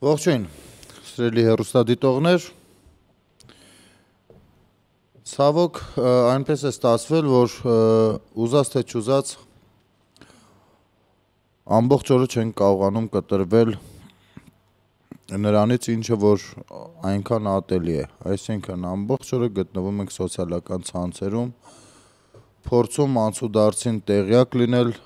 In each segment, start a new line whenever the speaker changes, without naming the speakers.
Ողջույն, սրելի հերուստադիտողներ։ Ցավոք, այնպես է ստացվել, որ ուզած թե չուզած ամբողջ օրը չենք կարողանում կտրվել նրանից, ինչը որ այնքան ատելի է։ Այսինքն ամբողջ օրը գտնվում ենք սոցիալական ցանցերում, փորձում անցուդարձին տեղյակ լինել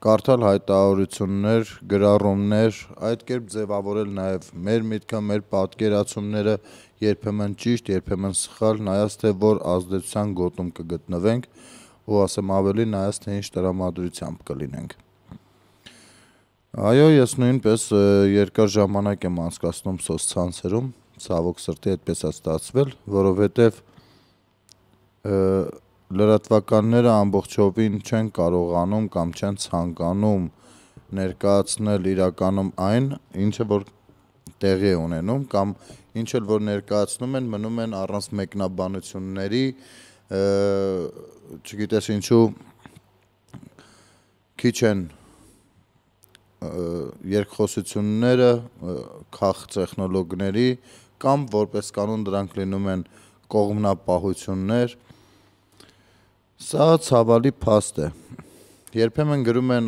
կարդալ հայտարարություններ, գրառումներ, այդ կերպ ձևավորել նաև մեր միտքը, մեր պատկերացումները երբեմն ճիշտ, երբեմն սխալ, նայած թե որ ազդեցության գոտում կգտնվենք ու ասեմ ավելի նայած թե ինչ տրամադրությամբ կլինենք։ Այո, ես նույնպես երկար ժամանակ եմ անցկացնում սոցցանցերում, ցավոք սրտի այդպես է ստացվել, որովհետև լրատվականները ամբողջովին չեն կարողանում կամ չեն ցանկանում ներկայացնել իրականում այն, ինչը որ տեղի ունենում կամ ինչ էլ որ ներկայացնում են, մնում են առանց մեկնաբանությունների, չգիտես ինչու քիչ են երկխոսությունները քաղ տեխնոլոգների կամ որպես կանոն դրանք լինում են կողմնապահություններ, Սա ցավալի փաստ է։ Երբեմն գրում են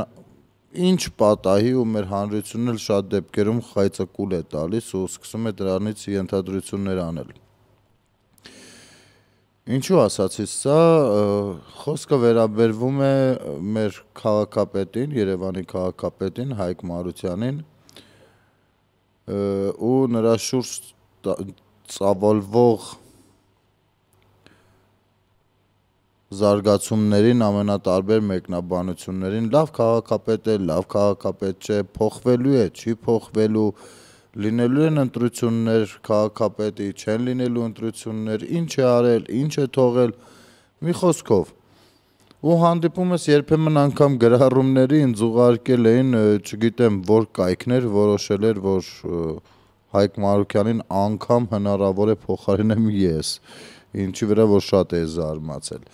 ինչ պատահի ու մեր հանրությունն էլ շատ դեպքերում խայծակուլ է տալիս ու սկսում է դրանից ենթադրություններ անել։ Ինչու ասացի սա, խոսքը վերաբերվում է մեր քաղաքապետին, Երևանի քաղաքապետին Հայկ Մարությանին ու նրա շուրջ ծավալվող զարգացումներին, ամենատարբեր մեկնաբանություններին, լավ քաղաքապետ է, լավ քաղաքապետ չէ, փոխվելու է, չի փոխվելու, լինելու են ընտրություններ քաղաքապետի, չեն լինելու ընտրություններ, ինչ է արել, ինչ է թողել, մի խոսքով ու հանդիպում ես երբեմն անգամ գրառումների ինձ ուղարկել էին, չգիտեմ, որ կայքներ որոշել էր, որ Հայկ Մարուկյանին անգամ հնարավոր է փոխարինեմ ես, ինչի վրա որ շատ է զարմացել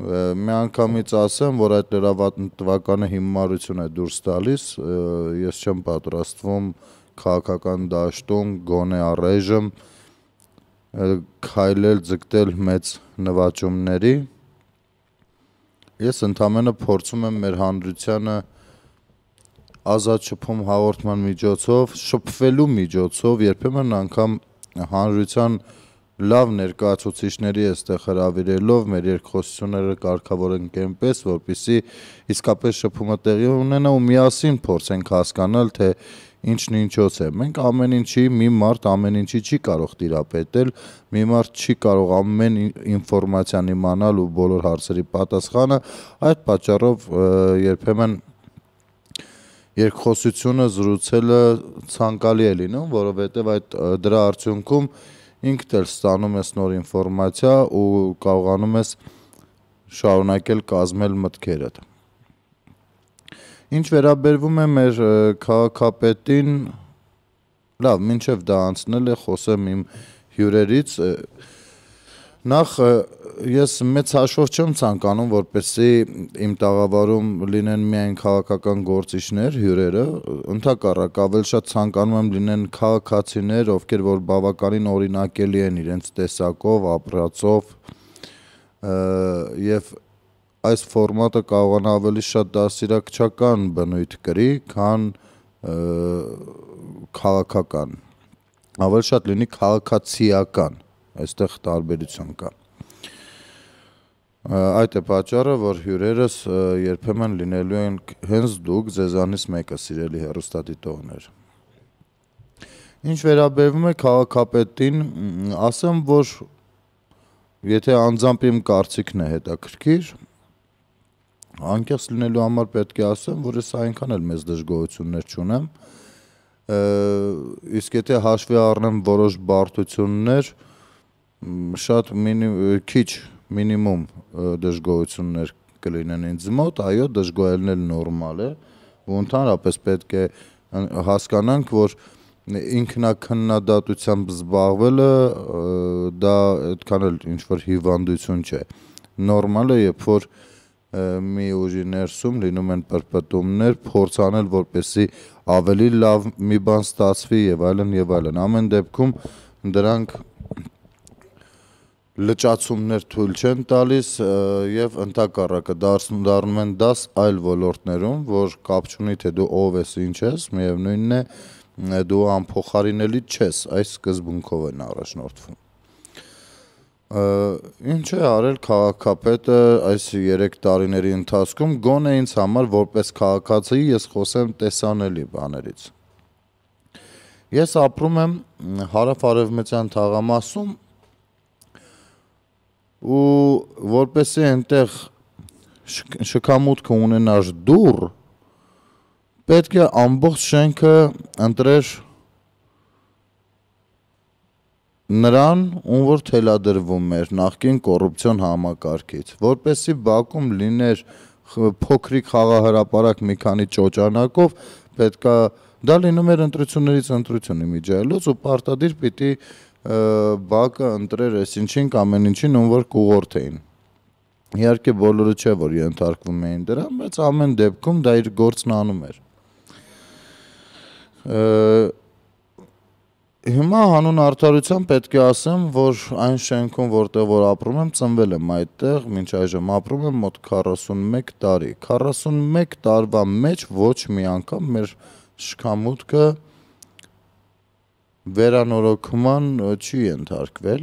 միանգամից ասեմ, որ այդ լրատվականը հիմարություն է դուրս տալիս, ես չեմ պատրաստվում քաղաքական դաշտում գոնե առայժմ քայլել, ձգտել մեծ նվաճումների։ Ես ընդամենը փորձում եմ մեր հանրությանը ազատ շփում հաղորդման միջոցով, շփվելու միջոցով, երբեմն անգամ հանրության լավ ներկայացուցիչների էստեղ հրավիրելով մեր երկխոսությունները կարգավորենք այնպես, որպիսի իսկապես շփումը տեղի ունենա ու միասին փորձենք հասկանալ, թե ինչն ինչոց է։ Մենք ամեն ինչի մի մարդ ամեն ինչի չի կարող տիրապետել, մի մարդ չի կարող ամեն ինֆորմացիան իմանալ ու բոլոր հարցերի պատասխանը, այդ պատճառով երբեմն երկխոսությունը զրուցելը ցանկալի է լինում, որովհետև այդ դրա արդյունքում այդ, ինքդ էլ ստանում ես նոր ինֆորմացիա ու կարողանում ես շարունակել կազմել մտքերդ։ Ինչ վերաբերվում է մեր քաղաքապետին, լավ, ինչև դա անցնել է, խոսեմ իմ հյուրերից, և, Նախ ես մեծ հաշվով չեմ ցանկանում, որպեսզի իմ տաղավարում լինեն միայն քաղաքական գործիչներ, հյուրերը, ընդհակառակ ավել շատ ցանկանում եմ լինեն քաղաքացիներ, ովքեր որ բավականին օրինակելի են իրենց տեսակով, ապրածով եւ այս ֆորմատը կարողանա ավելի շատ դասիրակչական բնույթ կրի, քան քաղաքական։ Ավելի շատ լինի քաղաքացիական այստեղ տարբերություն կա։ Այդ է պատճառը, որ հյուրերս երբեմն լինելու են հենց դուք ձեզանից մեկը սիրելի հերոստատիտողներ։ Ինչ վերաբերվում է քաղաքապետին, ասեմ, որ եթե անձամբ իմ կարծիքն է հետաքրքիր, անկեղծ լինելու համար պետք է ասեմ, որ ես այնքան էլ մեծ դժգոհություններ չունեմ։ Իսկ եթե հաշվի առնեմ որոշ բարդություններ, շատ մինի քիչ մինիմում դժգոհություններ կլինեն ինձ մոտ, այո, դժգոհելն էլ նորմալ է, ու ընդհանրապես պետք է հասկանանք, որ ինքնակնդատությամբ զբաղվելը դա այդքան էլ ինչ որ հիվանդություն չէ։ Նորմալ է, երբ որ մի ուժի ներսում լինում են պրպտումներ, փորձանել որպեսի ավելի լավ մի բան ստացվի եւ այլն եւ այլն։ Ամեն դեպքում դրանք լճացումներ թույլ չեն տալիս եւ ընտակառակը դառնում դառնում են դաս այլ ոլորտներում, որ կապ չունի թե դու ով ես, ինչ ես, միևնույնն է դու անփոխարինելի չես, այս սկզբունքով են առաջնորդվում։ Ինչ է արել քաղաքապետը այս 3 տարիների ընթացքում գոնե ինձ համար որպես քաղաքացի ես խոսեմ տեսանելի բաներից։ Ես ապրում եմ հարավ-արևմտյան թաղամասում, ու որպեսի այնտեղ շքամուտքը ունենար դուր պետք է ամբողջ շենքը ընտրեր նրան, ում որ թելադրվում էր նախկին կոռուպցիոն համակարգից, որպեսի Բաքում լիներ փոքրիկ խաղահարապարակ մի քանի ճոճանակով, պետքա դա լինում էր ընտրություններից ընտրություն իմիջայելուց ու պարտադիր պիտի բակը ընտրեր էս ինչին կամ այն ինչին ոնց որ կուղորթեին իհարկե բոլորը չէ որ ենթարկվում էին դրան բայց ամեն դեպքում դա իր գործն անում էր հիմա հանուն արդարության պետք է ասեմ, որ այն շենքում, որտեղ որ ապրում եմ, ծնվել եմ այդտեղ, մինչ այժմ ապրում եմ մոտ 41 տարի։ 41 տարվա մեջ ոչ մի անգամ մեր շքամուտքը վերանորոգման չի ենթարկվել։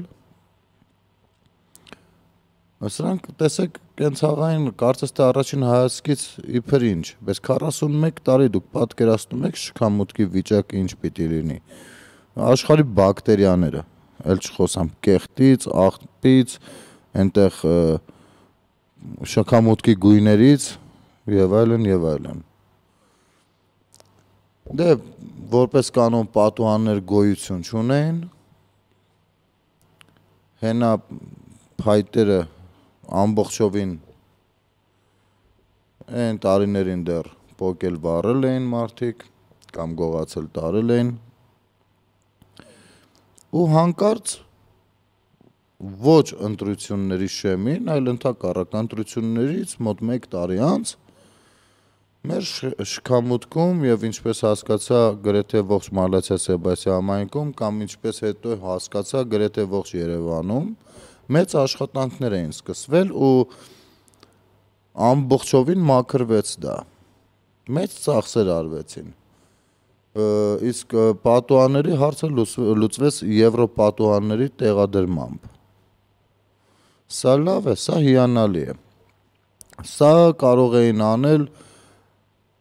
Սրանք տեսեք կենցաղային կարծես թե առաջին հայացքից իբր ինչ, բայց 41 տարի դուք պատկերացնում եք շքամուտքի վիճակը ինչ պիտի լինի։ Աշխարհի բակտերիաները, ել չխոսամ կեղտից, աղտից, այնտեղ շքամուտքի գույներից եւ այլն եւ այլն։ այլ, այլ, այլ, այլ, այլ, այլ, այլ, այլ, այլ Դե որպես կանոն պատուհաններ գոյություն չունեն։ Հենա փայտերը ամբողջովին այն տարիներին դեռ փոկել վառել էին մարդիկ կամ գողացել տարել էին։ Ու հանկարծ ոչ ընտրությունների շեմին, այլ ընդհակառակ ընտրություններից մոտ 1 տարի անց Մեր շքամուտքում եւ ինչպես հասկացա գրեթե ողջ Մալացիա Սեբաստիա համայնքում կամ ինչպես հետո հասկացա գրեթե ողջ Երևանում մեծ աշխատանքներ էին սկսվել ու ամբողջովին մաքրվեց դա։ Մեծ ծախսեր արվեցին։ Իսկ պատուհանների հարցը լուծվեց եվրոպատուհանների տեղադրմամբ։ Սա լավ է, սա հիանալի է։ Սա կարող էին անել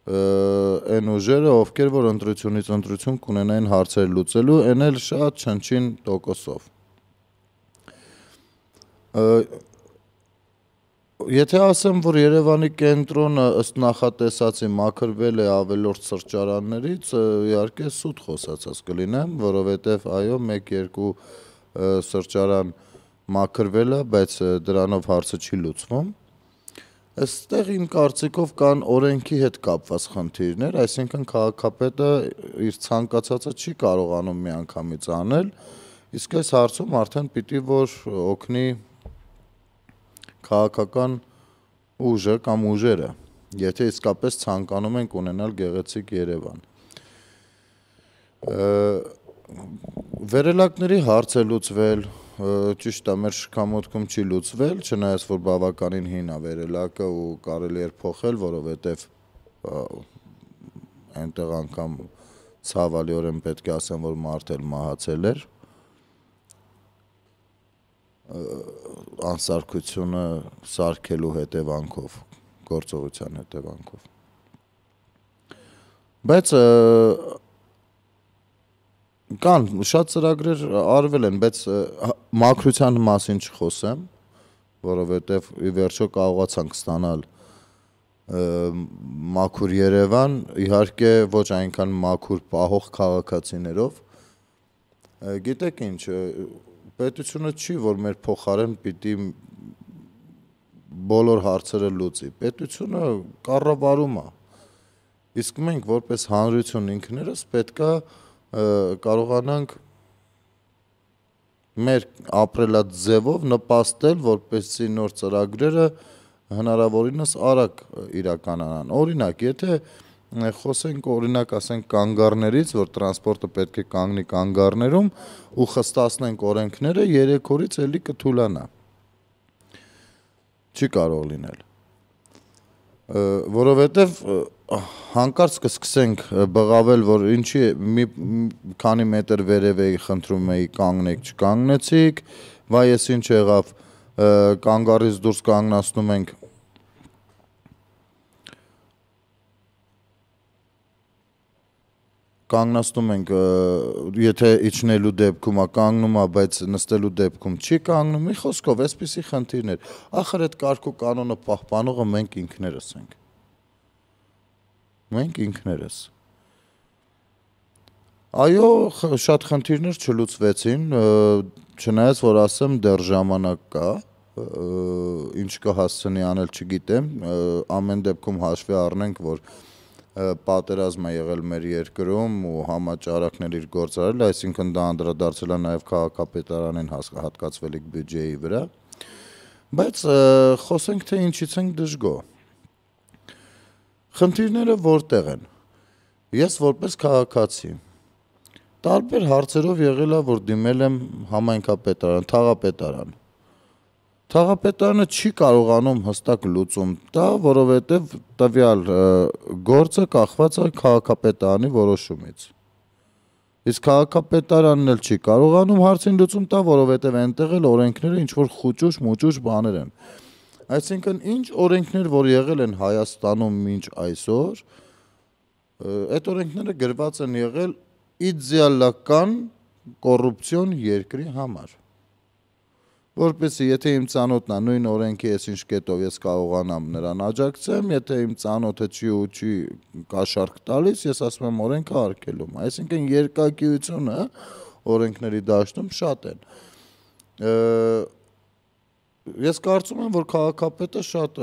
այն ուժերը, ովքեր որ ընտրությունից ընտրություն կունենային հարցեր լուծելու, այն էլ շատ չնչին տոկոսով։ Եթե ասեմ, որ Երևանի կենտրոնը ըստ նախատեսածի մաքրվել է ավելորդ սրճարաններից, իհարկե սուտ խոսացած կլինեմ, որովհետև այո, 1-2 սրճարան մաքրվել է, բայց դրանով հարցը չի լուծվում Այստեղ իմ կարծիքով կան օրենքի հետ կապված խնդիրներ, այսինքն քաղաքապետը իր ցանկացածը չի կարողանում միանգամից անել, իսկ այս հարցում արդեն պիտի որ օգնի քաղաքական ուժը կամ ուժերը, եթե իսկապես ցանկանում ենք ունենալ գեղեցիկ Երևան։ Վերելակների հարց է լուծվել, ճիշտ է, մեր շքամուտքում չի լուծվել, չնայած որ բավականին հին է վերելակը ու կարելի էր փոխել, որովհետև այնտեղ անգամ ցավալիորեն պետք է ասեմ, որ մարդ էլ մահացել էր անսարքությունը սարքելու հետևանքով, գործողության հետևանքով։ Բայց և, Կան շատ ծրագրեր արվել են, բայց մակրության մասին չխոսեմ, որովհետև ի վերջո կարողացանք ստանալ մաքուր Երևան, իհարկե ոչ այնքան մաքուր պահող քաղաքացիներով։ Գիտեք ինչ, պետությունը չի, որ մեր փոխարեն պիտի բոլոր հարցերը լուծի։ Պետությունը կառավարում է։ Իսկ մենք որպես հանրություն ինքներս պետքա պետք կարողանանք մեր ապրելած ձևով նպաստել, որպեսզի նոր ծրագրերը հնարավորինս արագ իրականանան։ Օրինակ, եթե խոսենք օրինակ ասենք կանգառներից, որ տրանսպորտը պետք է կանգնի կանգառներում ու խստացնենք օրենքները 3 օրից էլի կթուլանա։ Չի կարող լինել։ Որովհետև հանկարծ կսկսենք բղավել, որ ինչի մի քանի մետր վերև էի խնդրում էի կանգնեք, չկանգնեցիք, վայ ես ինչ եղավ, կանգարից դուրս կանգնացնում ենք կանգնացնում ենք, եթե իջնելու դեպքում է կանգնում է, բայց նստելու դեպքում չի կանգնում, մի խոսքով այսպիսի խնդիրներ։ Ախր այդ կարգու կանոնը պահպանողը մենք ինքներս ենք մենք ինքներս։ Այո, շատ խնդիրներ չլուծվեցին, չնայած որ ասեմ դեռ ժամանակ կա, ինչ կհասցնի անել չգիտեմ, ամեն դեպքում հաշվի առնենք, որ պատերազմ է եղել մեր երկրում ու համաճարակներ իր գործ արել, այսինքն դա անդրադարձել է նաև քաղաքապետարանին հատկացվելիք բյուջեի վրա։ Բայց խոսենք թե ինչից ենք դժգոհ։ Խնդիրները որտեղ են։ Ես որպես քաղաքացի տարբեր հարցերով եղել է, որ դիմել եմ համայնքապետարան, թաղապետարան։ Թաղապետարանը չի կարողանում հստակ լուծում տա, որովհետև տվյալ գործը կախված է քաղաքապետարանի որոշումից։ Իսկ քաղաքապետարանն էլ չի կարողանում հարցին լուծում տա, որովհետև այնտեղ էլ օրենքները ինչ որ խոճուշ, մոճուշ բաներ են։ որ Այսինքն ինչ օրենքներ, որ եղել են Հայաստանում մինչ այսօր, այդ օրենքները գրված են եղել իդեալական կոռուպցիոն երկրի համար։ Որպեսզի եթե իմ ցանոթն է նույն օրենքի ես ինչ կետով ես կարողանամ նրան աջակցեմ, եթե իմ ցանոթը չի ու չի կաշառք տալիս, ես ասում եմ օրենքը արգելում։ Այսինքն երկակիությունը օրենքների դաշտում շատ են։ Ա, ես կարծում եմ, որ քաղաքապետը շատ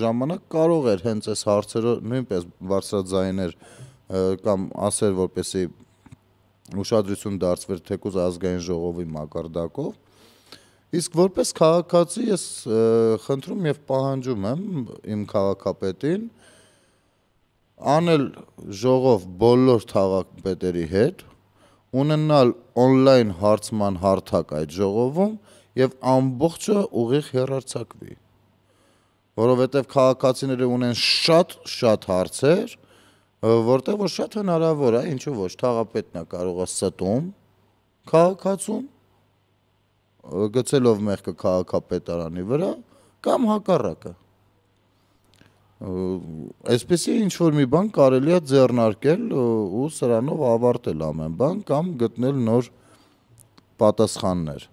ժամանակ կարող էր հենց այս հարցերը նույնպես բարձրաձայներ կամ ասել, որպեսի ուշադրություն դարձվեր թեկուզ ազգային ժողովի մակարդակով։ Իսկ որպես քաղաքացի ես խնդրում եւ պահանջում եմ իմ քաղաքապետին անել ժողով բոլոր թաղապետերի հետ, ունենալ on-line հարցման հարթակ այդ ժողովում եւ ամբողջը ուղիղ հերարցակվի որովհետև քաղաքացիները ունեն շատ շատ հարցեր, որտեղ որ շատ հնարավոր է, ինչու ոչ, թաղապետն է կարող է ստում քաղաքացուն գցելով մեղքը քաղաքապետարանի վրա կամ հակառակը։ Այսպես է ինչ որ մի բան կարելի է ձեռնարկել ու սրանով ավարտել ամեն բան կամ գտնել նոր պատասխաններ։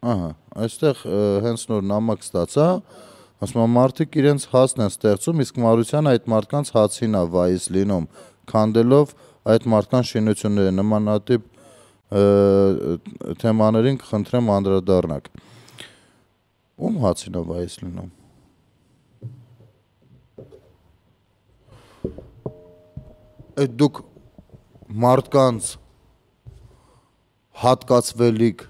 Ահա, այստեղ հենց նոր նամակ ստացա, ասում եմ մարդիկ իրենց հացն են ստեղծում, իսկ մարության այդ մարդկանց հացին է վայիս լինում, քանդելով այդ մարդկանց շինությունները նմանատիպ թեմաներին կխնդրեմ անդրադառնաք։ Ում հացին է վայիս լինում։ Այդ դուք մարդկանց հատկացվելիք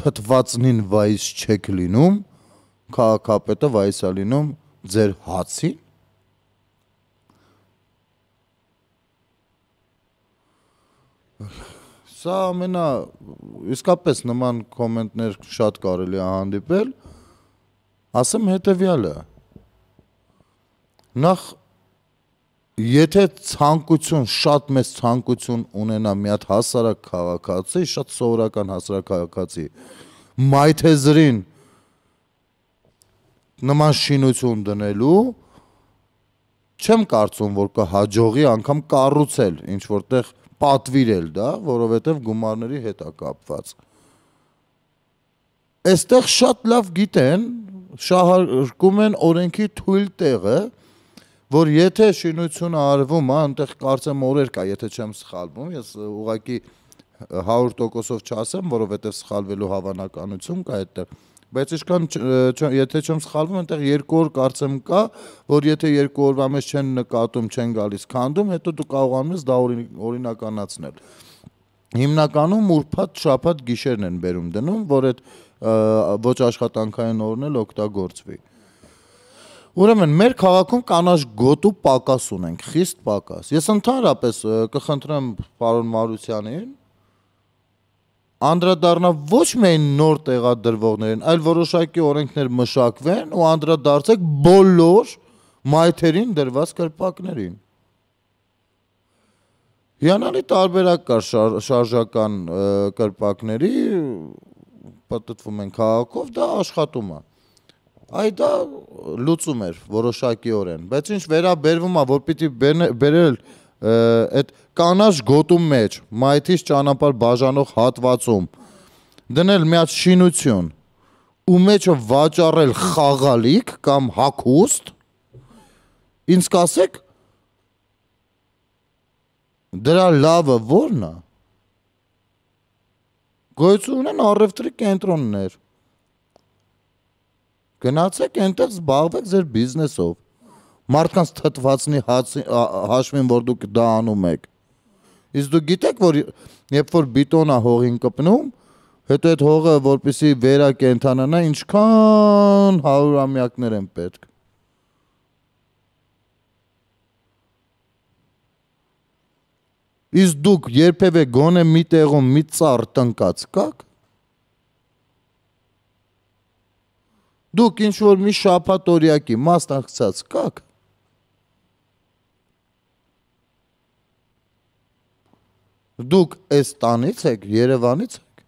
թթվածնին վայս չեք լինում, քաղաքապետը վայսա լինում ձեր հացին։ Սա ամենա իսկապես նման կոմենտներ շատ կարելի է հանդիպել։ Ասեմ հետեւյալը։ Նախ Եթե ցանկություն, շատ մեծ ցանկություն ունենա մի հատ հասարակ քաղաքացի, շատ սովորական հասարակ քաղաքացի, մայթեզրին նման շինություն դնելու, չեմ կարծում, որ կհաջողի անգամ կառուցել, ինչ որտեղ պատվիրել դա, որովհետև գումարների հետ է կապված։ Այստեղ շատ լավ գիտեն, շահարկում են օրենքի թույլ տեղը, որ եթե շինությունը արվում է, այնտեղ կարծեմ օրեր կա, եթե չեմ սխալվում, ես ուղղակի 100%-ով չասեմ, որովհետև սխալվելու հավանականություն կա այդտեղ, բայց իշքան եթե չեմ սխալվում, այնտեղ երկու օր կարծեմ կա, որ եթե երկու օրվա մեջ չեն նկատում, չեն գալիս քանդում, հետո դու կարողանում ես դա օրինականացնել։ Հիմնականում ուրբաթ, շաբաթ, գիշերն են բերում դնում, որ այդ ոչ աշխատանքային օրն էլ օգտագործվի։ Ա Ուրեմն մեր քաղաքում կանաչ գոտու պակաս ունենք, խիստ պակաս։ Ես ընդհանրապես կխնդրեմ պարոն Մարուսյանին անդրադառնա ոչ միայն նոր տեղադրվողներին, այլ որոշակի օրենքներ մշակվեն ու անդրադարձեք բոլոր մայթերին դրված կրպակներին։ Հիանալի տարբերակ կա շար, շարժական կրպակների, պատտվում են քաղաքով, դա աշխատում է այ դա լուծում էր որոշակիորեն, բայց ինչ վերաբերվում է, որ պիտի բերել այդ կանաչ գոտում մեջ, մայթից ճանապարհ բաժանող հատվածում դնել մի հատ շինություն ու մեջը վաճառել խաղալիք կամ հակուստ ինձ կասեք դրա լավը ո՞րն է գույցունեն առևտրի կենտրոններ Գնացեք այնտեղ զբաղվեք ձեր բիզնեսով։ Մարդկանց թթվածնի հաշվին, որ դուք դա անում եք։ Իսկ դու գիտեք, որ երբ որ բիտոնը հողին կպնում, հետո այդ հողը որպեսի վերակենթանանա, ինչքան հարյուրամյակներ են պետք։ Իսկ դուք երբևէ գոնե մի տեղում մի ծառ տնկած կաք։ Դուք ինչ որ մի շաբաթ օրյակի մասնակցած կաք։ Դուք այս տանից եք, Երևանից եք։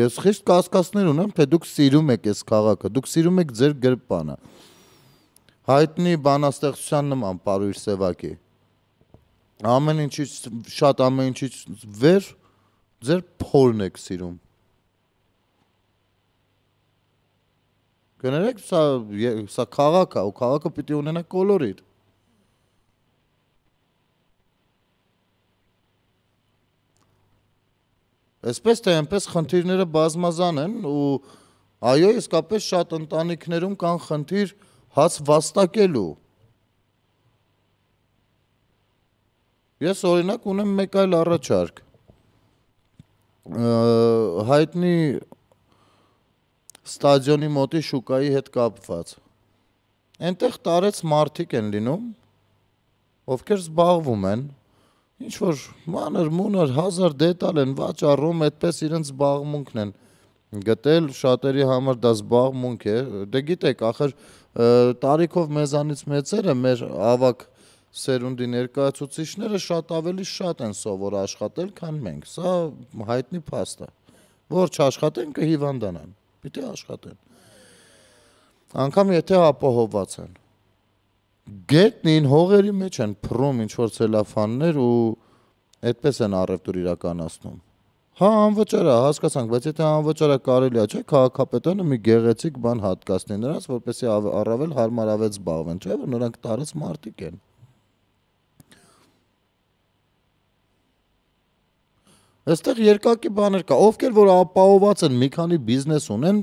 Ես խիստ կասկածներ ունեմ, թե դուք սիրում եք այս քաղաքը, դուք սիրում եք ձեր գրպանը։ Հայտնի բանաստեղծության նման Պարույր Սևակի։ Ամեն ինչից շատ ամեն ինչից վեր ձեր փորն եք սիրում։ Կներեք, սա սա քաղաք է, ու քաղաքը պիտի ունենա կոլորիտ։ Այսպես թե այնպես խնդիրները բազմազան են ու այո, իսկապես շատ ընտանիքներում կան խնդիր հաց վաստակելու։ Ես օրինակ ունեմ մեկ այլ առաջարկ։ Հայտնի ստադիոնի մոտի շուկայի հետ կապված։ Այնտեղ տարեց մարդիկ են լինում, ովքեր զբաղվում են ինչ որ մանր մունր հազար դետալ են վաճառում, այդպես իրենց զբաղմունքն են գտել, շատերի համար դա զբաղմունք է։ Դե գիտեք, ախր տարիքով մեզանից մեծերը մեր ավակ սերունդի ներկայացուցիչները շատ ավելի շատ են սովոր աշխատել, քան մենք։ Սա հայտնի փաստ է։ Որ չաշխատեն կհիվանդանան։ Պիտի աշխատեն։ Անկամ եթե ապահովված են։ Գետն ին հողերի մեջ են փռում ինչ որ ցելոֆաններ ու այդպես են առևտուր իրականացնում։ Հա անվճար է, հասկացանք, բայց եթե անվճար է կարելի է, չէ՞, քաղաքապետարանը մի գեղեցիկ բան հատկացնի նրանց, որպեսզի առավել հարմարավետ զբաղվեն, չէ՞, որ նրանք տարած մարդիկ են։ Այստեղ երկակի բաներ կա, ովքեր որ ապահոված են, մի քանի բիզնես ունեն,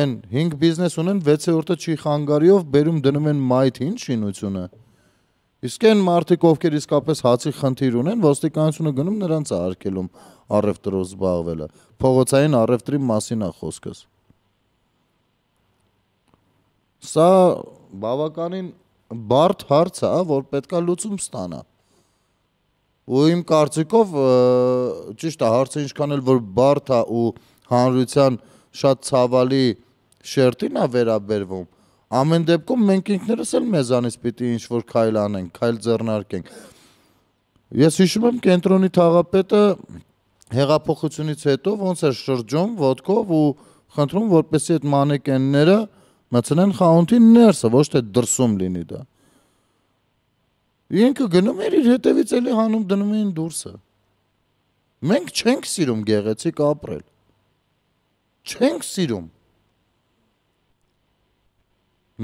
այն 5 բիզնես ունեն, 6-րդը չի խանգարիով բերում դնում են մայթին շինությունը։ Իսկ այն մարդիկ, ովքեր իսկապես հացի խնդիր ունեն, ոստիկանությունը գնում նրանց է արկելում առևտրով զբաղվելը։ Փողոցային առևտրի մասին է խոսքս։ Սա բավականին բարդ հարց է, որ պետքա լուծում ստանա ու իմ կարծիքով ճիշտ է հարցը ինչքան էլ որ բարդ է ու հանրության շատ ցավալի շերտին է վերաբերվում ամեն դեպքում մենք ինքներս էլ մեզանից պիտի ինչ որ քայլ անենք, քայլ ձեռնարկենք։ Ես հիշում եմ կենտրոնի թաղապետը հեղափոխությունից հետո ոնց էր շրջում ոդկով ու խնդրում որպեսի այդ մանեկենները մցնեն խանութի ներսը, ոչ թե դրսում լինի դա։ Ինքը գնում էր իր հետևից էլի հանում դնում էին դուրսը։ Մենք չենք սիրում գեղեցիկ ապրել։ Չենք սիրում։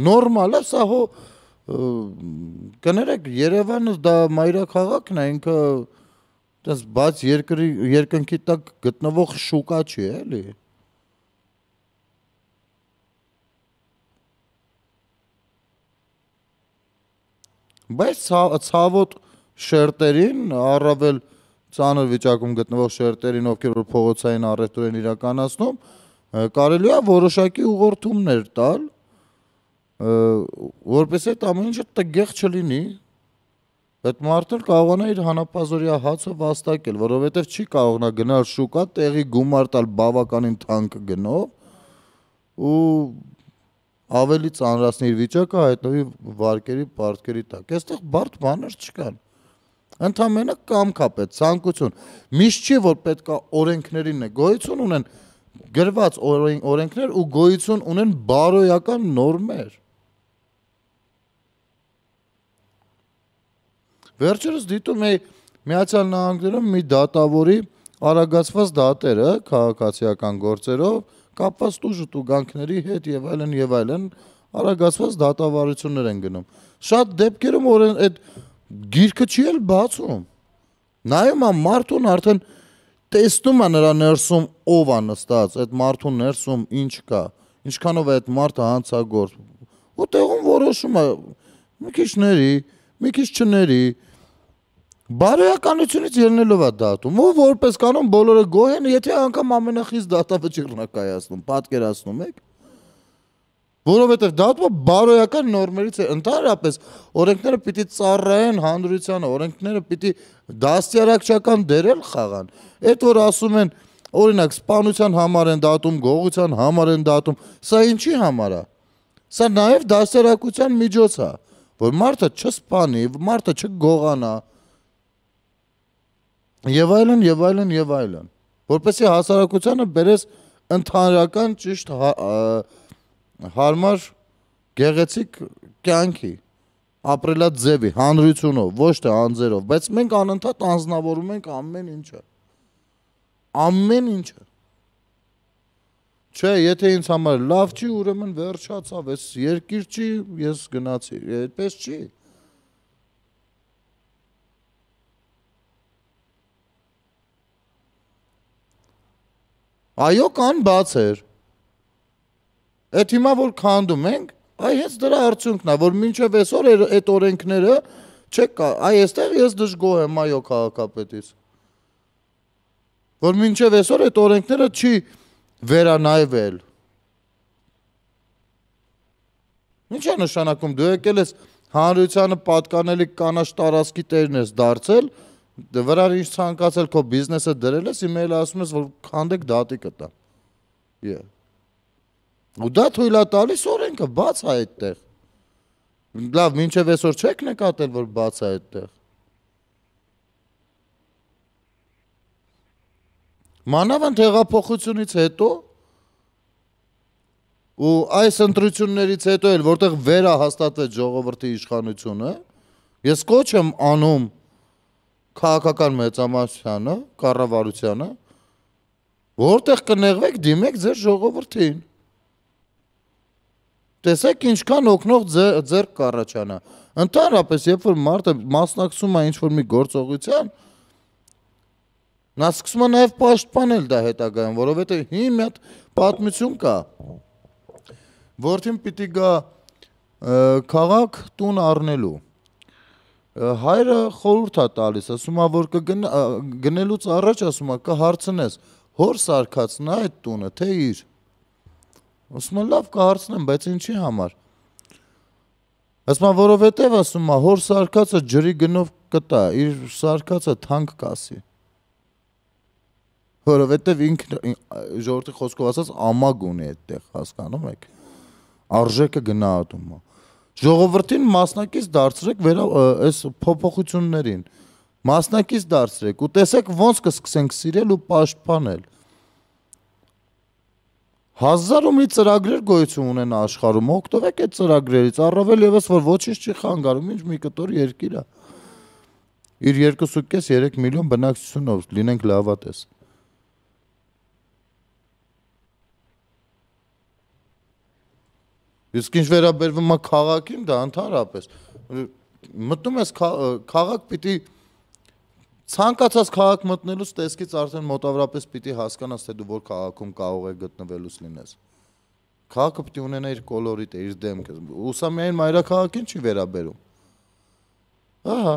Նորմալ է սա հո կներեք Երևանը դա մայրաքաղաքն է, ինքը դες բաց երկրի երկնքի տակ գտնվող շուկա չի էլի։ Բայց ցավոտ շերտերին առավել ցանր վիճակում գտնվող շերտերին, ովքեր որ փողոցային առևտուր են իրականացնում, կարելի է որոշակի ուղղորդումներ տալ, որպես այդ ամենը տգեղ չլինի։ Այդ մարդը կարողանա իր հանապազորիա հացը վաստակել, որովհետև չի կարող նա գնալ շուկա, տեղի գումար տալ բավականին թանկ գնով ու ավելի ծանրացնի իր վիճակը հայտնվի վարկերի, պարտքերի տակ։ Այստեղ բարդ բաներ չկան։ Ընդամենը կամքա պետք, ցանկություն։ Միշտ չի որ պետքա օրենքներին է գոյություն ունեն գրված օրենքներ ու գոյություն ունեն բարոյական նորմեր։ Վերջերս դիտում էի Միացյալ Նահանգներում մի դատավորի արագացված դատերը քաղաքացիական գործերով կապված տուժ ու գանքների հետ եւ այլն եւ այլն արագացված դատավարություններ են գնում։ Շատ դեպքերում օրեն այդ գիրքը չի էլ բացում։ Նայում է մարդուն արդեն տեսնում է նրա ներսում ով է նստած, այդ մարդու ներսում ինչ կա, ինչքանով է այդ մարդը հանցագործ։ Ու տեղում որոշում է մի քիչ ների, մի քիչ չների, չների բարոյականությունից ելնելով է դատում, ով որպես կանոն բոլորը գոհ են, եթե անգամ ամենախիզ դատավճիռն է կայացնում, պատկերացնում եք։ Որովհետև դատումը բարոյական նորմերից է, ընդհանրապես օրենքները պիտի ծառայեն հանրությանը, օրենքները պիտի դաստիարակչական դեր էլ խաղան։ Այդ որ ասում են, օրինակ, սպանության համար են դատում, գողության համար են դատում, սա ինչի համար է։ Սա նաև դաստիարակության միջոց է, որ մարդը չսպանի, մարդը չգողանա, չգողանա եւ այլն եւ այլն եւ այլն որպեսզի հասարակությանը բերես ընդհանրական ճիշտ հա, հարմար գեղեցիկ կյանքի ապրելած ձևի հանրությունով ոչ թե անձերով բայց մենք անընդհատ անznավորում ենք ամեն ինչը ամեն ինչը Չէ, եթե ինձ համար լավ չի, ուրեմն վերջացավ, այս երկիր չի, ես գնացի։ Այդպես չի։ Ա Այո, կան բացեր։ Այդ հիմա որ քանդում ենք, այ հենց դրա արդյունքն է, որ մինչև այսօր այդ օրենքները չեք, այ այստեղ ես դժգոհ եմ այո քաղաքապետից։ Որ մինչև այսօր այդ օրենքները չի վերանայվել։ Ինչ է նշանակում դու եկել ես հանրությանը պատկանելի կանաչ տարածքի տերն ես դարձել, դա Դե վրա ինչ ցանկացել քո բիզնեսը դրել ես, իմեյլը ասում ես, որ քանդեք դատի կտա։ Yeah։ Ու դա թույլա տալիս օրենքը բաց է այդտեղ։ Լավ, մինչև այսօր չեք նկատել, որ բաց է այդտեղ։ Մանավանդ հեղափոխությունից հետո ու այս ընտրություններից հետո էլ որտեղ վերա հաստատվեց ժողովրդի իշխանությունը, ես կոչ եմ անում քաղաքական մեծամասնությանը, կառավարությանը, որտեղ կնեղվեք, դիմեք ձեր ժողովրդին։ Տեսեք ինչքան օգնող ձեր ձեր կառաջանա։ Ընդհանրապես, երբ որ մարդը մասնակցում է ինչ-որ մի գործողության, նա սկսում է նաև պաշտպանել դա հետագայում, որովհետև հիմա հատ պատմություն կա։ Որտին պիտի գա քաղաք տուն առնելու հայրը խորհուրդ է տալիս, ասում է, որ կգնելուց առաջ ասում է, կհարցնես, հոր սարկածն է այդ տունը, թե իր։ Ասում է, լավ կհարցնեմ, բայց ինչի համար։ Ասում է, որովհետև ասում է, հոր սարկածը ջրի գնով կտա, իր սարկածը թանկ կասի։ Որովհետև ինքն ժողովրդի խոսքով ասած ամագ ունի այդտեղ, հասկանում եք։ Արժեքը գնահատում է։ Ժողովրդին մասնակից դարձրեք վերա այս փոփոխություններին։ Մասնակից դարձրեք ու տեսեք ոնց կսկսենք սիրել ու պաշտպանել։ Հազար ու մի ծրագրեր գոյություն ունեն աշխարհում, օգտվեք այդ ծրագրերից, առավել եւս որ ոչինչ չի խանգարում, ինչ մի կտոր երկիր է։ Իր 2.5-3 միլիոն բնակչությունով լինենք լավատես։ Իսկ ինչ վերաբերվում է քաղաքին, դա ընդհանրապես մտնում ես քաղաք պիտի ցանկացած քաղաք մտնելուց տեսքից արդեն մոտավորապես պիտի հասկանաս, թե դու որ քաղաքում կարող ես գտնվելուս լինես։ Քաղաքը պիտի ունենա իր կոլորիտը, իր դեմքը։ Ուսա միայն մայրաքաղաքին չի վերաբերում։ Ահա,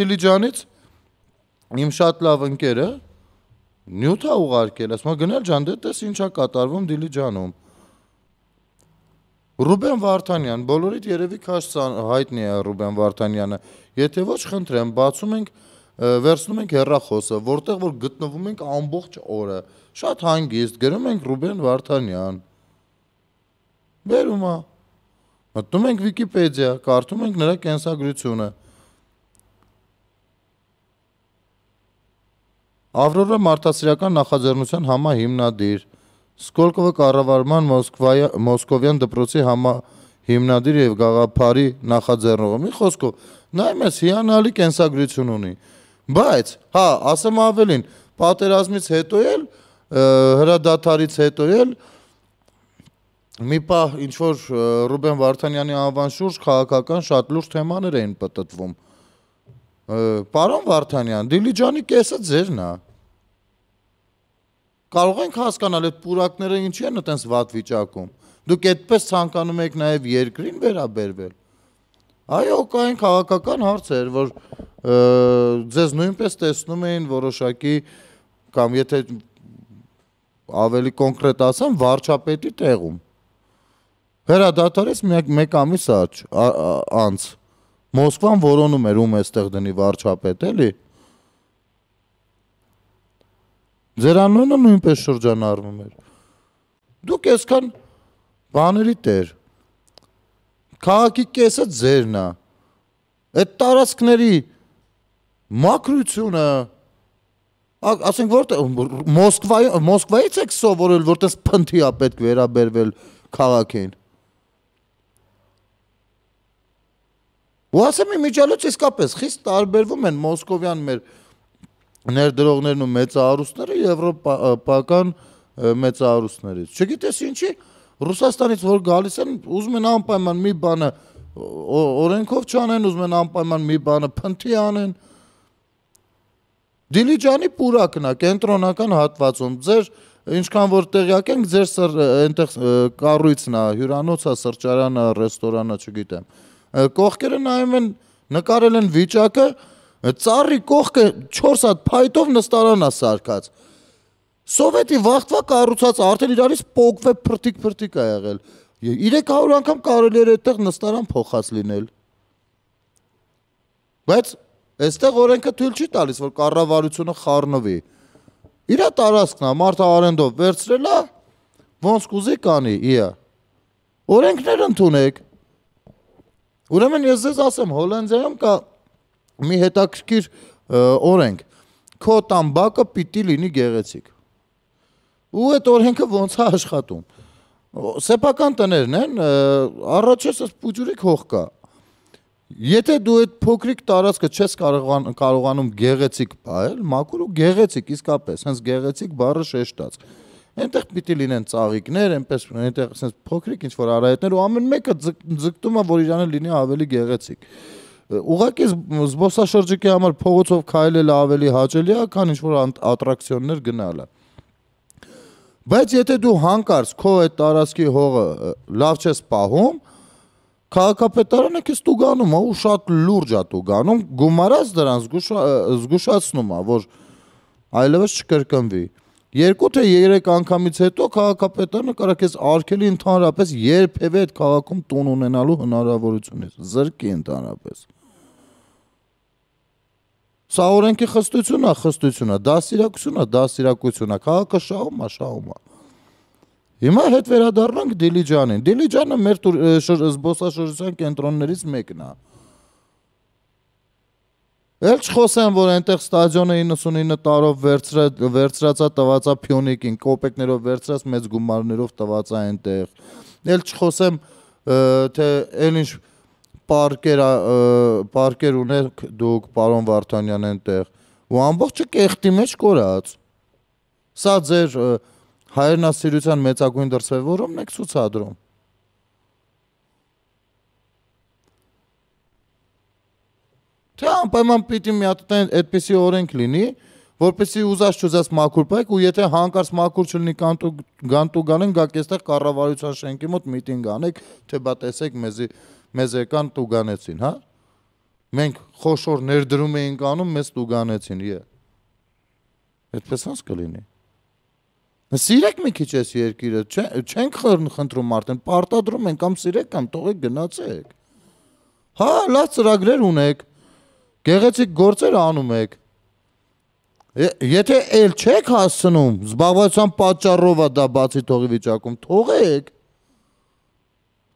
Դիլիջանից իմ շատ լավ ընկերը նյութա ուղարկել, ասում է գնալ ջան, դե տես ինչա կատարվում Դիլիջանում։ Ռուբեն Վարդանյան, բոլորիդ երևի քաշ հայտնի է Ռուբեն Վարդանյանը։ Եթե ոչ, խնդրեմ, բացում ենք վերցնում ենք հերրախոսը, որտեղ որ գտնվում ենք ամբողջ օրը։ Շատ հանգիստ գրում ենք Ռուբեն Վարդանյան։ Բերում է։ Մտնում ենք Wikipedia, կարդում ենք նրա կենսագրությունը։ Ավրորա մարդասիրական նախաձեռնության համահիմնադիր, Սկոլկովը կառավարման Մոսկվայի Մոսկովյան դպրոցի համա հիմնադիր եւ գաղափարի նախաձեռնողը։ Մի խոսքով, նայում ես հիանալի կենսագրություն ունի։ Բայց, հա, ասեմ ավելին, պատերազմից հետո էլ հրադադարից հետո էլ մի պահ ինչ որ Ռուբեն Վարդանյանի անվան շուրջ քաղաքական շատ լուրջ թեմաներ էին պատտվում։ Պարոն Վարդանյան, Դիլիջանի կեսը ձերն է։ ձեր կարող ենք հասկանալ այդ պուրակները ինչի են այտենց վատ վիճակում։ Դուք այդպես ցանկանում եք նաև երկրին վերաբերվել։ Այո, կային քաղաքական հարցեր, որ ձեզ նույնպես տեսնում էին որոշակի կամ եթե ավելի կոնկրետ ասեմ, վարչապետի տեղում։ Հերադատարից մեկ մեկ ամիս անց Մոսկվան որոնում էր ում էստեղ դնի վարչապետ, էլի։ Ա, Ձեր անունը նույնպես շրջանառվում էր։ Դուք այսքան բաների տեր։ Քաղաքի կեսը ձերն է։ Այդ տարածքների մակրությունը ասենք որ Մոսկվայ Մոսկվայից եք սովորել որտես փնթի է պետք վերաբերվել քաղաքին։ Ու ասեմ միջալոց իսկապես խիստ տարբերվում են մոսկովյան մեր մեր ներդրողներն ու մեծահարուստները եվրոպական մեծահարուստներից։ Չգիտես ինչի Ռուսաստանից որ գալիս են, ուզում են անպայման մի բանը օրենքով չանեն, ուզում են անպայման մի բանը փնթի անեն։ Դիլիջանի պուրակն է կենտրոնական հատվածում։ Ձեր ինչքան որ տեղյակ ենք, ձեր սր այնտեղ կառույցն է, հյուրանոցը, սրճարանը, ռեստորանը, չգիտեմ։ Կողքերը նայում են, նկարել են վիճակը, Ծառի կողքը 4 հատ փայտով նստարան է սարկած։ Սովետի վաղտվա կառուցած արդեն իրարից փոկվե փրտիկ-փրտիկ է եղել։ 300 անգամ կարելի էր այդտեղ նստարան փոխած լինել։ Բայց այստեղ օրենքը թույլ չի տալիս, որ կառավարությունը խառնվի։ Իրա տարածքն է, մարդը արենդով վերցրել է, ոնց կուզի կանի, իա։ Օրենքներ ընդունեք։ Ուրեմն ես ձեզ ասեմ, Հոլանդիայում կա մի հետաքրքիր օրենք քո տամբակը պիտի լինի գեղեցիկ ու այդ օրենքը ոնց է աշխատում սեփական տներն են առաջից էս փուջուրիկ հող կա Եթե դու այդ փոքրիկ տարածքը չես կարողան կարողանում գեղեցիկ բայել, մաքուր ու գեղեցիկ իսկապես, հենց գեղեցիկ բառը շեշտած։ Այնտեղ պիտի լինեն ծաղիկներ, այնպես այնտեղ հենց փոքրիկ ինչ որ արայետներ ու ամեն մեկը ձգտում է, որ իրանը լինի ավելի գեղեցիկ։ Ուղղակի զբոսաշրջիկի համար փողոցով քայլելը ավելի հաճելի է, քան ինչ որ ատրակցիոններ գնալը։ Բայց եթե դու հանկարծ քո այդ տարածքի հողը լավ չես պահում, քաղաքապետարանը քեզ տուգանում է ու շատ լուրջ է տուգանում, գումարած դրան զգուշացնում է, որ այլևս չկրկնվի։ Երկու թե երեք անգամից հետո քաղաքապետարանը կարա քեզ արկելի ընդհանրապես երբևէ այդ քաղաքում տուն ունենալու հնարավորություն է, զրկի ընդհանրապես։ Սա օրենքի խստությունն է, խստությունը, դասիրակությունն է, դասիրակությունը, քաղաքը շահում է, շահում է։ Հիմա հետ վերադառնանք Դիլիջանին։ Դիլիջանը մեր զբոսաշրջության կենտրոններից մեկն է։ Էլ չխոսեմ, որ այնտեղ ստադիոնը 99 տարով վերցրած վերցրածա տվածա Փյոնիկին, կոպեկներով վերցրած մեծ գումարներով տվածա այնտեղ։ Էլ չխոսեմ, թե այլ ինչ պարկեր պարկեր ունեք դուք պարոն Վարդանյան այնտեղ ու ամբողջը կեղտի մեջ կորած սա ձեր հայրենասիրության մեծագույն դրսևորումն եք ցուցադրում Թե անպայման պիտի մի հատ այդպիսի օրենք լինի, որպեսի ուզած չուզած մաքուր պայք ու եթե հանկարծ մաքուր չլինի գանտու գանեն, գաք այստեղ կառավարության շենքի մոտ միտինգ անեք, թե բա տեսեք մեզի մեզ եկան տուգանեցին, հա։ Մենք խոշոր ներդրում էինք անում, մեզ տուգանեցին, իե։ Այդպես հաց կլինի։ Սիրեք մի քիչ այս երկիրը, չենք խնդրում արդեն, պարտադրում ենք, կամ սիրեք, կամ թողեք գնացեք։ Հա, լավ ծրագրեր ունեք, գեղեցիկ գործեր անում եք, Եթե էլ չեք հասցնում, զբաղվածության պատճառով է դա բացի թողի վիճակում, թողեք։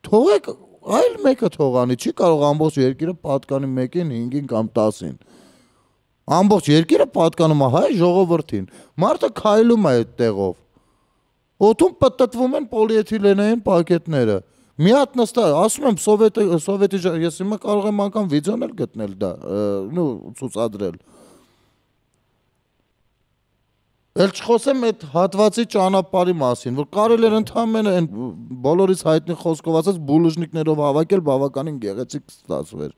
Թողեք այլ մեկը թողանի, չի կարող ամբողջ երկիրը պատկանի մեկին, 5-ին կամ 10-ին։ Ամբողջ երկիրը պատկանում է հայ ժողովրդին։ Մարդը քայլում է այդ տեղով։ Օդում պատտվում են պոլիէթիլենային պակետները։ Մի հատ նստար, ասում եմ, սովետի սովետի ես հիմա կարող եմ անգամ վիդեոն էլ գտնել դա, նու ցուցադրել։ Էլ չխոսեմ այդ հատվածի ճանապարհի մասին, որ կարել էր ընդհանրապես այն բոլորից հայտնի խոսքով ասած բուլուժնիկներով հավաքել բավականին գեղեցիկ ստացվեր։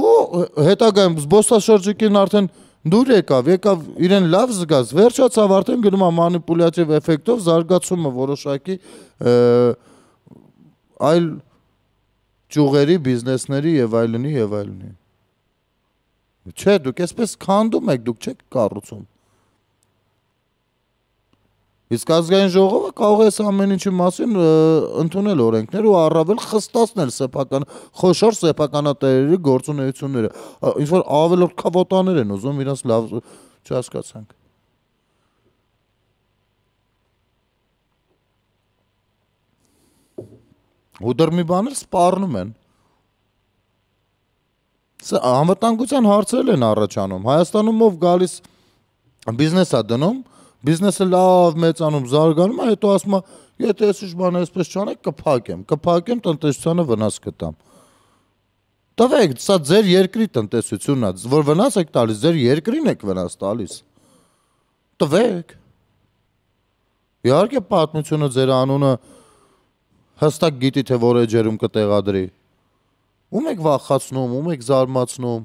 Ու հետագայում զբոսաշրջիկին արդեն դուր եկավ, եկավ իրեն լավ զգաց, վերջացավ արդեն գնում է մանիպուլյատիվ էֆեկտով զարգացումը որոշակի այլ ճյուղերի, բիզնեսների եւ այլնի եւ այլնի։ այլ Չէ, դուք այսպես քանդում եք, դուք չեք կառուցում։ Իսկ ազգային ժողովը կարող է այս ամեն ինչի մասին ընդունել օրենքներ ու առավել խստացնել սեփական խոշոր սեփականատերերի գործունեությունները։ Ինչ որ ավելորդ քվոտաներ են ուզում իրենց լավ չհասկացանք։ Ու դեռ մի բան էլ սպառնում են։ Սա անվտանգության հարցեր են առաջանում։ Հայաստանում ով գալիս բիզնես է դնում, բիզնեսը լավ մեծանում, զարգանում է, հետո ասում է, եթե ես ինչ բան այսպես չանեք, կփակեմ, կփակեմ, տնտեսությանը վնաս կտամ։ Տվեք, սա ձեր երկրի տնտեսությունն է, որ վնաս եք տալիս, ձեր երկրին եք վնաս տալիս։ Տվեք։ Իհարկե պատմությունը ձեր անունը հստակ գիտի, թե որ էջերում կտեղադրի։ Ում եք վախացնում, ում եք զարմացնում։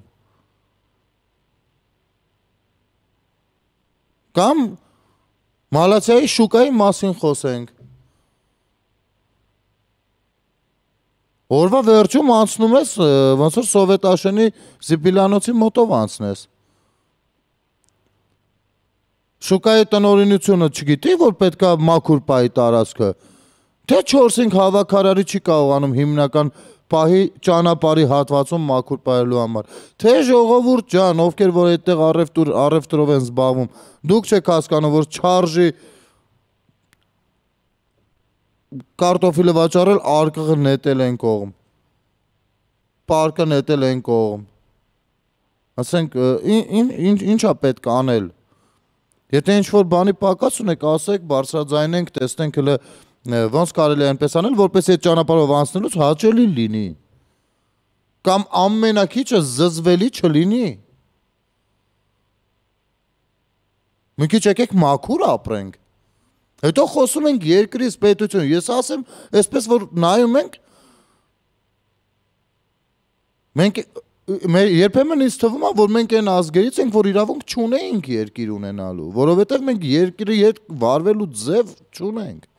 Կամ Մալացիայի շուկայի մասին խոսենք։ Օրվա վերջում անցնում ես, ոնց որ Սովետաշենի Զիպիլանոցի մոտով անցնես։ Շուկայի տնօրինությունը չգիտի, որ պետքա մաքուր պայի տարածքը։ Թե 4-5 հավաքարարի չի կարողանում հիմնական պահի ճանապարհի հատվածում մաքուր պահելու համար։ Թե ժողովուրդ ջան, ովքեր որ այդտեղ առևտուր առևտրով են զբաղվում, դուք չեք հասկանում, որ չարժի կարտոֆիլը վաճառել, արկղը նետել են կողմ։ Պարկը նետել են կողմ։ Ասենք, ինչ ինչա պետք անել։ Եթե ինչ որ բանի պակաս ունեք, ասեք, բարձրաձայնենք, տեսնենք հələ ոնց կարելի է այնպես անել, որպես այդ ճանապարհով անցնելուց հաճելի լինի։ Կամ ամենակիչը զզվելի չլինի։ Մի քիչ եկեք մաքուր ապրենք։ Հետո խոսում ենք երկրից պետություն։ Ես ասեմ, այսպես որ նայում ենք մենք մեր երբեմն ինձ թվում է որ մենք այն ազգերից ենք որ իրավունք չունենք երկիր ունենալու, որովհետև մենք երկրի հետ վարվելու ձև չունենք։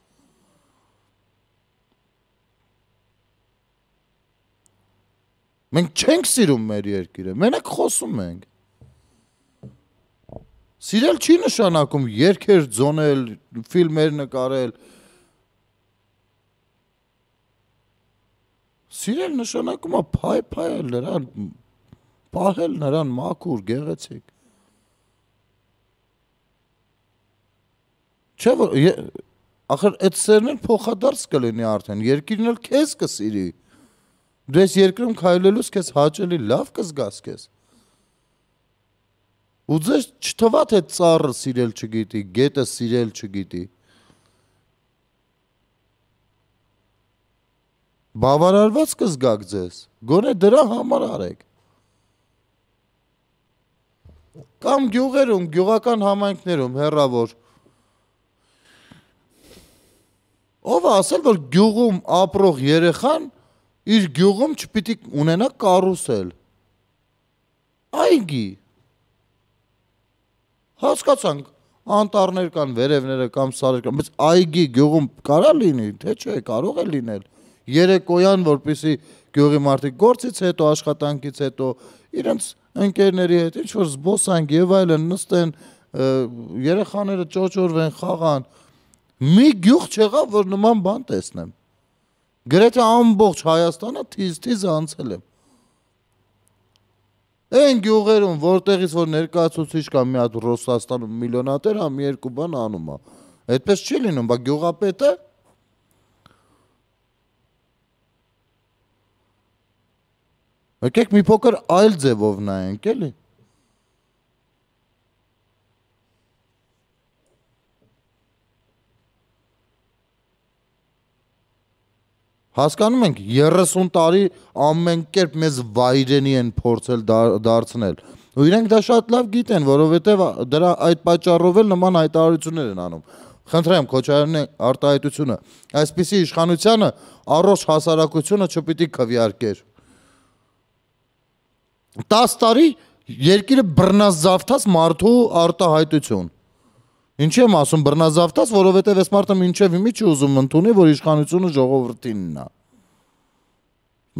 Մենք չենք սիրում մեր երկիրը, մենակ խոսում ենք։ Սիրել չի նշանակում երկեր ձոնել, ֆիլմեր նկարել։ Սիրել նշանակում է փայփայել նրան, պահել նրան մաքուր, գեղեցիկ։ Չէ որ ախր այդ սերն փոխադարձ կլինի արդեն, երկիրն էլ քեզ կսիրի։ կս Դու ես երկրում քայլելուց քեզ հաճելի լավ կզգաս քեզ։ Ու ձեզ չթվա թե ծառը սիրել չգիտի, գետը սիրել չգիտի։ Բավարարված կզգաք ձեզ։ Գոնե դրա համար արեք։ Կամ գյուղերում, գյուղական համայնքներում հերավոր Ո՞վ է ասել, որ գյուղում ապրող երեխան իր գյուղում չպիտի ունենա կարուսել։ Այգի։ Հասկացանք, անտառներ կան, վերևները կամ սարեր կան, բայց այգի գյուղում կարա լինի, թե չէ, կարող է լինել։ Երեկոյան, որպիսի գյուղի մարդիկ գործից հետո, աշխատանքից հետո իրենց ընկերների հետ ինչ որ զբոսանք եւ այլն նստեն, երեխաները ճոճորվեն, խաղան։ Մի գյուղ չեղա, որ նման բան տեսնեմ։ Գրեթե ամբողջ Հայաստանը թիզ-թիզ անցել է։ Այն գյուղերում, որտեղից որ ներկայացուցիչ կա մի հատ Ռուսաստանում միլիոնատեր, հա մի երկու բան անում է։ Այդպես չի լինում, բա գյուղապետը Եկեք մի փոքր այլ ձևով նայենք, էլի։ Հասկանում ենք 30 տարի ամեն կերպ մեզ վայրենի են փորձել դարձնել։ Ու իրենք դա շատ լավ գիտեն, որովհետև դրա այդ պատճառով էլ նման հայտարարություններ են անում։ Խնդրեմ Քոչարյանի արտահայտությունը, այսպիսի իշխանությունը առողջ հասարակությունը չպիտի քվյարկեր։ 10 տարի երկիրը բռնազավթած մարդու արտահայտություն Ինչի՞ եմ ասում բռնազավտած, որովհետև այս մարդը մինչև հիմի չի ուզում ընդունի, որ իշխանությունը ժողովրդինն է։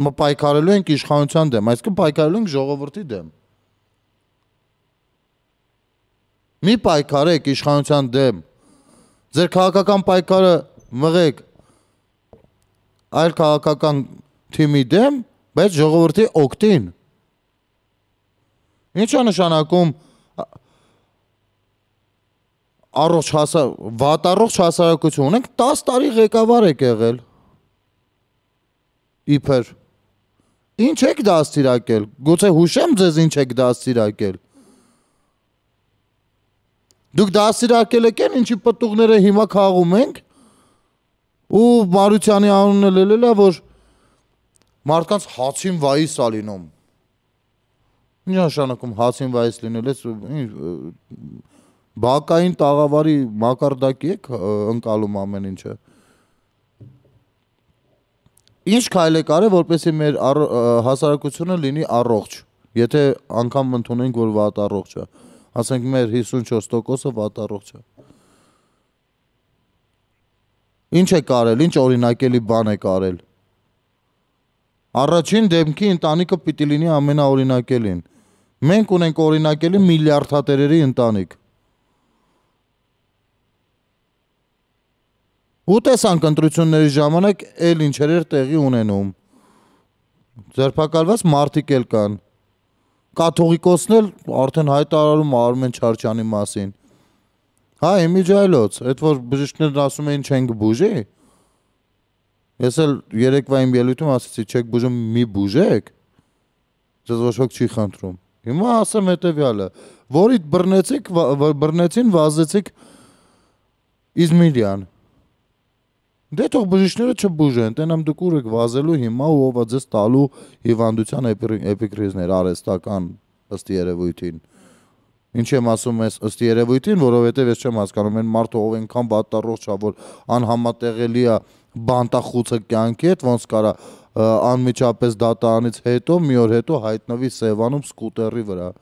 Մը պայքարելու ենք իշխանության դեմ, այսինքն պայքարելու ենք ժողովրդի դեմ։ Մի պայքարեք իշխանության դեմ։ Ձեր քաղաքական պայքարը մղեք այլ քաղաքական թիմի դեմ, բայց ժողովրդի օգտին։ Ինչա նշանակում առողջ հասա վատ առողջ հասարակություն ունենք 10 տարի ղեկավար եք եղել իբր ինչ եք դաստիարակել գուցե հուշեմ ձեզ ինչ եք դաստիարակել դուք դաստիարակել եք են ինչի պատուղները հիմա քաղում ենք ու մարությանի անունը լելելա որ մարդկանց հացին վայիս ա լինում ինչ նշանակում հացին վայիս լինելես ինչ Բակային տաղավարի մակարդակի եք ընկալում ամեն ինչը։ Ինչ քայլ է կարը, որպեսզի մեր հասարակությունը լինի առողջ։ Եթե անգամ ընդունենք, որ վատ առողջ է, ասենք մեր 54%-ը վատ առողջ է։ Ինչ է կարել, ինչ օրինակելի բան է կարել։ Առաջին դեմքի ընտանիքը պիտի լինի ամենաօրինակելին։ Մենք ունենք օրինակելի միլիարդատերերի ընտանիք։ ու տեսանք ընտրությունների ժամանակ էլ ինչեր էր տեղի ունենում։ Ձերբակալված մարդիկ էլ կան։ Կաթողիկոսն էլ արդեն հայտարարում Արմեն Չարչյանի մասին։ Հա, իմիջայլոց, այդ որ բժիշկներն ասում էին չենք բուժի։ Ես էլ երեկվա իմ ելույթում ասացի, չեք բուժում, մի բուժեք։ Ձեզ ոչ ոք չի խնդրում։ Հիմա ասեմ հետեւյալը, որիդ բռնեցիք, բռնեցին, վազեցիք Իզմիրյան։ Դե թող բժիշկները չբուժեն, տենամ դուք ուր եք վազելու հիմա ու ով է ձեզ տալու հիվանդության էպիկրիզներ արեստական ըստ երևույթին։ Ինչ եմ ասում ես ըստ երևույթին, որովհետև ես չեմ հասկանում, այն մարդը ով ենքան բատարող չա, որ անհամատեղելի է բանտախուցը կյանքի հետ, ոնց կարա անմիջապես դատանից հետո մի օր հետո հայտնվի Սևանում սկուտերի վրա։ Ա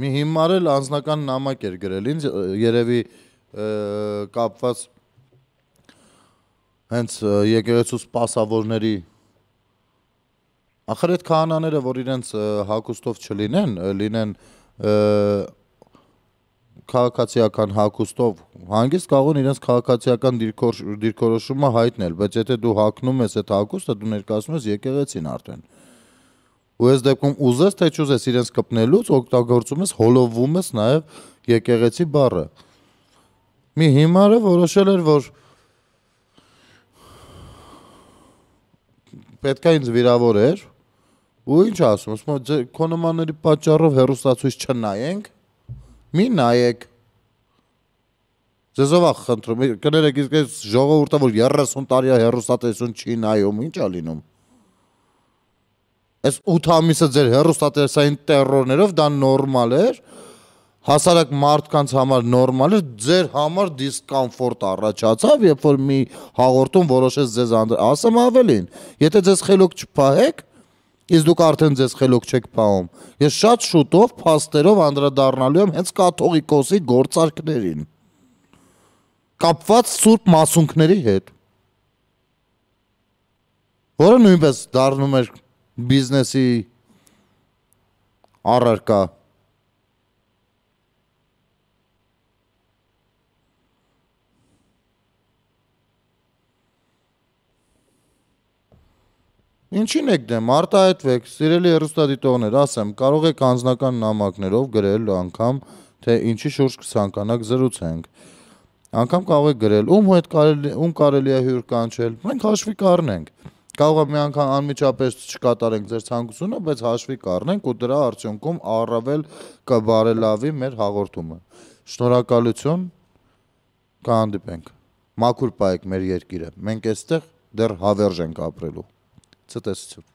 Մի հիմար էլ անձնական նամակ էր գրել ինձ, երևի կապված հենց եկեղեցու սպասավորների Ախր այդ քահանաները, որ իրենց հակոստով չլինեն, լինեն քաղաքացիական հակոստով, հանգիստ կարող են իրենց քաղաքացիական դիրքորոշումը հայտնել, բայց եթե դու հակնում ես այդ հակոստը, դու ներկայացնում ես եկեղեցին արդեն։ Ա ու այս դեպքում ուզես թե չուզես իրենց կպնելուց օգտագործում ես հոլովում ես նաև եկեղեցի բառը։ Մի հիմարը որոշել էր, որ պետքա ինձ վիրավորեր, ու ինչ ասում, ասում եմ, քո նմանների պատճառով հերոստացույց չնայենք, մի նայեք։ Ձեզով ախ խնդրում, կներեք, իսկ այս ժողովուրդը որ 30 տարի հերոստատեսություն չի նայում, ի՞նչ է լինում այս 8 ամիսը ձեր հերոստատեսային terrorներով դա նորմալ էր հասարակ մարդկանց համար նորմալ էր ձեր համար դիսկոմֆորտ առաջացավ երբ որ մի հաղորդում որոշեց ձեզ ասեմ ավելին եթե ձեզ խելոք չփահեք իսկ դուք արդեն ձեզ խելոք չեք փահում ես շատ շուտով փաստերով անդրադառնալու եմ հենց կաթողիկոսի գործարքներին կապված սուրբ մասունքների հետ որը նույնպես դառնում էր բիզնեսի առարկա Ինչին եք դեմ, արտահայտվեք, սիրելի հեռուստադիտողներ, ասեմ, կարող եք անձնական նամակներով գրել անգամ, թե ինչի շուրջ կցանկանաք զրուցենք։ Անգամ կարող եք գրել, ում հետ կարելի, ում կարելի է հյուր կանչել։ Մենք հաշվի կառնենք։ Կարող է մի անգամ անմիջապես չկատարենք ձեր ցանկությունը, բայց հաշվի կառնենք ու դրա արդյունքում առավել կբարելավի մեր հաղորդումը։ Շնորհակալություն։ Կհանդիպենք։ Մաքուր պայեք մեր երկիրը։ Մենք այստեղ դեռ հավերժ ենք ապրելու։ Ցտեսություն։